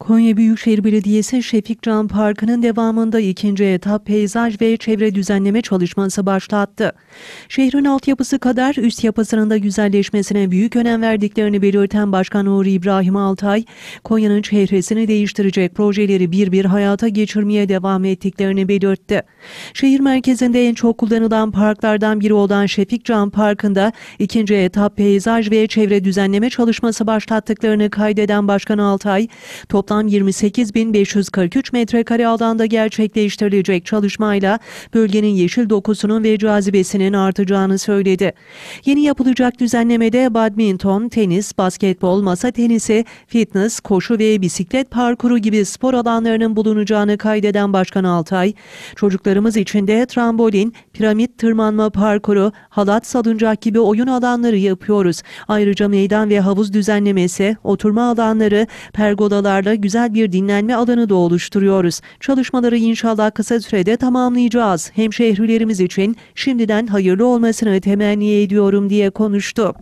Konya Büyükşehir Belediyesi Şefik Can Parkı'nın devamında ikinci etap peyzaj ve çevre düzenleme çalışması başlattı. Şehrin altyapısı kadar üst yapısının da güzelleşmesine büyük önem verdiklerini belirten Başkan Uğur İbrahim Altay, Konya'nın çehresini değiştirecek projeleri bir bir hayata geçirmeye devam ettiklerini belirtti. Şehir merkezinde en çok kullanılan parklardan biri olan Şefik Can Parkı'nda ikinci etap peyzaj ve çevre düzenleme çalışması başlattıklarını kaydeden Başkan Altay, toplam 28.543 metrekare alanda gerçekleştirilecek çalışmayla bölgenin yeşil dokusunun ve cazibesinin artacağını söyledi. Yeni yapılacak düzenlemede badminton, tenis, basketbol, masa tenisi, fitness, koşu ve bisiklet parkuru gibi spor alanlarının bulunacağını kaydeden Başkan Altay, çocuklarımız için de trambolin, piramit tırmanma parkuru, halat salıncak gibi oyun alanları yapıyoruz. Ayrıca meydan ve havuz düzenlemesi, oturma alanları, pergolalarla güzel bir dinlenme alanı da oluşturuyoruz. Çalışmaları inşallah kısa sürede tamamlayacağız. Hem şehrilerimiz için şimdiden hayırlı olmasını temenni ediyorum diye konuştu.